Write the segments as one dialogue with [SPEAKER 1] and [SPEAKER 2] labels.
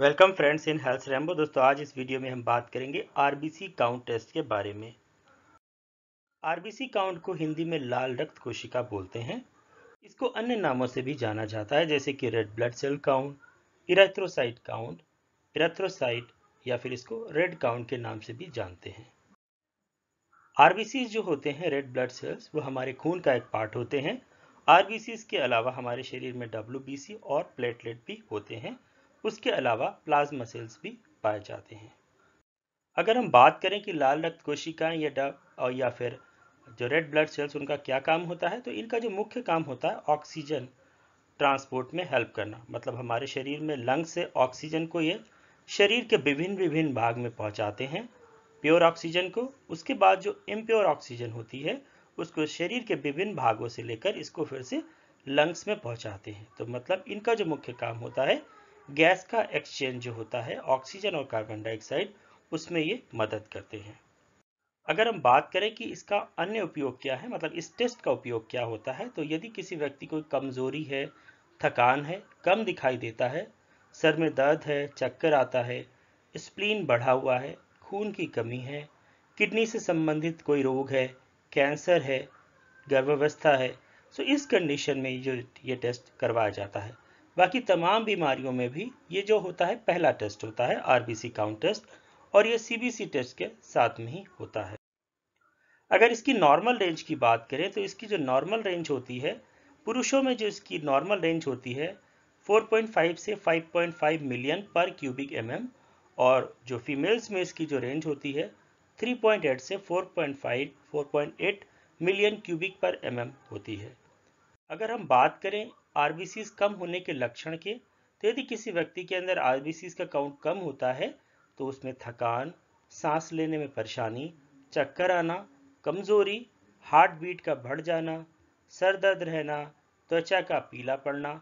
[SPEAKER 1] welcome friends in health Rambo दोस्तों आज इस वीडियो में हम बात करेंगे आरबीसी काउंट टेस्ट के बारे में आरबीसी काउंट को हिंदी में लाल रक्त कोशिका बोलते हैं इसको अन्य नामों से भी जाना जाता है जैसे कि red blood cell count erythrocyte count erythrocyte या फिर इसको रेड काउंट के नाम से भी जानते हैं आरबीसी जो होते हैं रेड ब्लड सेल्स वो हमारे खून का एक पार्ट होते हैं आरबीसी के अलावा हमारे शरीर में डब्ल्यू और प्लेटलेट भी होते हैं उसके अलावा प्लाज्मा सेल्स भी पाए जाते हैं अगर हम बात करें कि लाल रक्त कोशिकाएं या डब और या फिर जो रेड ब्लड सेल्स उनका क्या काम होता है तो इनका जो मुख्य काम होता है ऑक्सीजन ट्रांसपोर्ट में हेल्प करना मतलब हमारे शरीर में लंग से ऑक्सीजन को ये शरीर के विभिन्न विभिन्न भाग में पहुंचाते हैं प्योर ऑक्सीजन को उसके बाद जो इम्प्योर ऑक्सीजन होती है उसको शरीर के विभिन्न भागों से लेकर इसको फिर से लंग्स में पहुंचाते हैं तो मतलब इनका जो मुख्य काम होता है गैस का एक्सचेंज जो होता है ऑक्सीजन और कार्बन डाइऑक्साइड उसमें ये मदद करते हैं अगर हम बात करें कि इसका अन्य उपयोग क्या है मतलब इस टेस्ट का उपयोग क्या होता है तो यदि किसी व्यक्ति को कमज़ोरी है थकान है कम दिखाई देता है सर में दर्द है चक्कर आता है स्प्लीन बढ़ा हुआ है खून की कमी है किडनी से संबंधित कोई रोग है कैंसर है गर्भावस्था है सो तो इस कंडीशन में जो ये टेस्ट करवाया जाता है बाकी तमाम बीमारियों में भी ये जो होता है पहला टेस्ट होता है आरबीसी काउंट टेस्ट और ये सीबीसी टेस्ट के साथ में ही होता है अगर इसकी नॉर्मल रेंज की बात करें तो इसकी जो नॉर्मल रेंज होती है पुरुषों में जो इसकी नॉर्मल रेंज होती है 4.5 से 5.5 मिलियन पर क्यूबिक एम mm, और जो फीमेल्स में इसकी जो रेंज होती है 3.8 से 4.5 4.8 million cubic per m mm होती है अगर हम बात करें आरबीसी कम होने के लक्षण के तो यदि किसी व्यक्ति के अंदर आरबीसी का काउंट कम होता है तो उसमें थकान सांस लेने में परेशानी चक्कर आना कमजोरी हार्ट बीट का बढ़ जाना सर दर्द रहना त्वचा का पीला पड़ना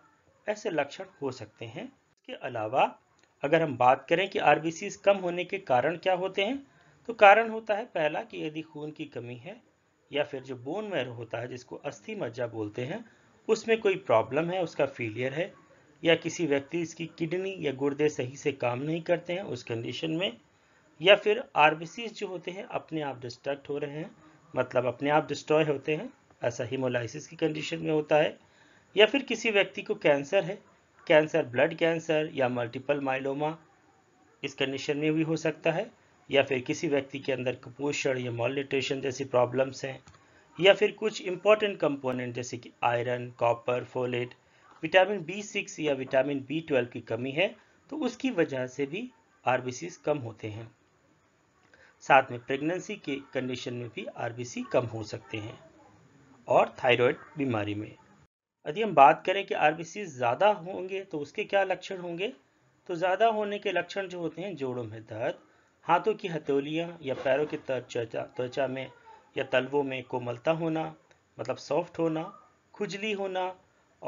[SPEAKER 1] ऐसे लक्षण हो सकते हैं इसके अलावा अगर हम बात करें कि आरबीसी कम होने के कारण क्या होते हैं तो कारण होता है पहला कि यदि खून की कमी है या फिर जो बोन मैरो होता है जिसको अस्थि मज्जा बोलते हैं उसमें कोई प्रॉब्लम है उसका फेलियर है या किसी व्यक्ति इसकी किडनी या गुर्दे सही से काम नहीं करते हैं उस कंडीशन में या फिर आरबीसी जो होते हैं अपने आप डिस्ट्रैक्ट हो रहे हैं मतलब अपने आप डिस्ट्रॉय होते हैं ऐसा हीमोलाइसिस की कंडीशन में होता है या फिर किसी व्यक्ति को कैंसर है कैंसर ब्लड कैंसर या मल्टीपल माइलोमा इस कंडीशन में भी हो सकता है या फिर किसी व्यक्ति के अंदर कुपोषण या मॉलिटेशन जैसी प्रॉब्लम्स हैं या फिर कुछ इंपॉर्टेंट कंपोनेंट जैसे कि iron copper folate vitamin B six या विटामिन बी ट्वेल्व की कमी है तो उसकी वजह से भी आर कम होते हैं साथ में प्रेगनेंसी के कंडीशन में भी आर कम हो सकते हैं और थायराइड बीमारी में यदि हम बात करें कि आर ज़्यादा होंगे तो उसके क्या लक्षण होंगे तो ज़्यादा होने के लक्षण जो होते हैं जोड़ों में दर्द हाथों की हथेलियाँ या पैरों की त्वचा त्वचा में या तलवों में कोमलता होना मतलब सॉफ्ट होना खुजली होना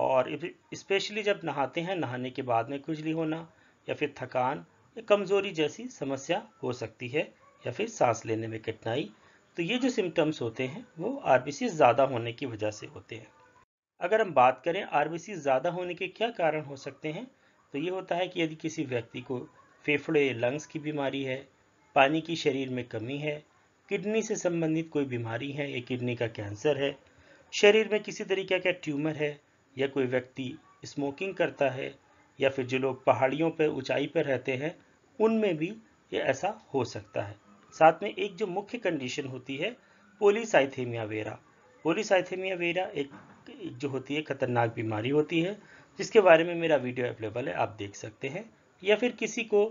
[SPEAKER 1] और स्पेशली जब नहाते हैं नहाने के बाद में खुजली होना या फिर थकान या कमज़ोरी जैसी समस्या हो सकती है या फिर सांस लेने में कठिनाई तो ये जो सिम्टम्स होते हैं वो आर ज़्यादा होने की वजह से होते हैं अगर हम बात करें आर ज़्यादा होने के क्या कारण हो सकते हैं तो ये होता है कि यदि किसी व्यक्ति को फेफड़े लंग्स की बीमारी है पानी की शरीर में कमी है किडनी से संबंधित कोई बीमारी है या किडनी का कैंसर है शरीर में किसी तरीके का ट्यूमर है या कोई व्यक्ति स्मोकिंग करता है या फिर जो लोग पहाड़ियों पर ऊंचाई पर रहते हैं उनमें भी ये ऐसा हो सकता है साथ में एक जो मुख्य कंडीशन होती है पोलिसाइथेमिया वेरा पोलिसाइथेमिया वेरा एक जो होती है खतरनाक बीमारी होती है जिसके बारे में मेरा वीडियो अवेलेबल है आप देख सकते हैं या फिर किसी को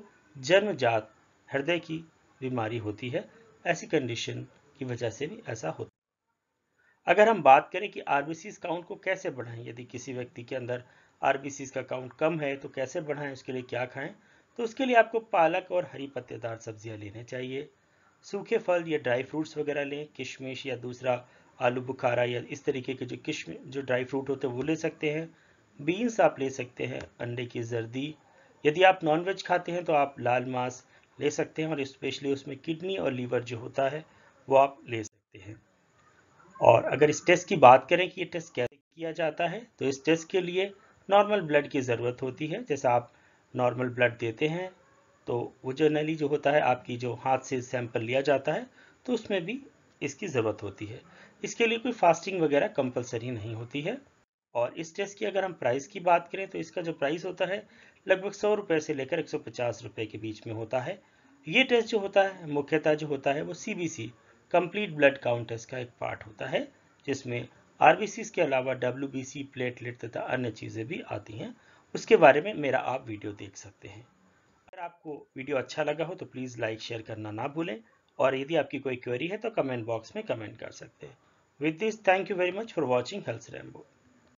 [SPEAKER 1] जन्मजात हृदय की बीमारी होती है ऐसी कंडीशन की वजह से भी ऐसा होता है अगर हम बात करें कि आरबीसीज काउंट को कैसे बढ़ाएं यदि किसी व्यक्ति के अंदर आरबीसीज का काउंट कम है तो कैसे बढ़ाएं उसके लिए क्या खाएं तो उसके लिए आपको पालक और हरी पत्तेदार सब्जियां लेने चाहिए सूखे फल या ड्राई फ्रूट्स वगैरह लें किशमिश या दूसरा आलू बुखारा या इस तरीके के जो किशम जो ड्राई फ्रूट होते हैं वो ले सकते हैं बीन्स आप ले सकते हैं अंडे की जर्दी यदि आप नॉनवेज खाते हैं तो आप लाल मांस ले सकते हैं और स्पेशली उसमें किडनी और लीवर जो होता है वो आप ले सकते हैं और अगर इस टेस्ट की बात करें कि ये टेस्ट कैसे किया जाता है तो इस टेस्ट के लिए नॉर्मल ब्लड की ज़रूरत होती है जैसे आप नॉर्मल ब्लड देते हैं तो वो जनरली जो होता है आपकी जो हाथ से सैंपल लिया जाता है तो उसमें भी इसकी ज़रूरत होती है इसके लिए कोई फास्टिंग वगैरह कंपलसरी नहीं होती है और इस टेस्ट की अगर हम प्राइस की बात करें तो इसका जो प्राइस होता है लगभग सौ रुपये से लेकर एक सौ पचास रुपये के बीच में होता है ये टेस्ट जो होता है मुख्यतः जो होता है वो C B C complete blood count test का एक पार्ट होता है जिसमें आर बी सी के अलावा डब्ल्यू बी सी प्लेटलेट तथा अन्य चीज़ें भी आती हैं उसके बारे में मेरा आप वीडियो देख सकते हैं अगर आपको वीडियो अच्छा लगा हो तो प्लीज़ लाइक शेयर करना ना भूलें और यदि आपकी कोई क्वेरी है तो कमेंट बॉक्स में कमेंट कर सकते हैं with this thank you very much for watching health Rambo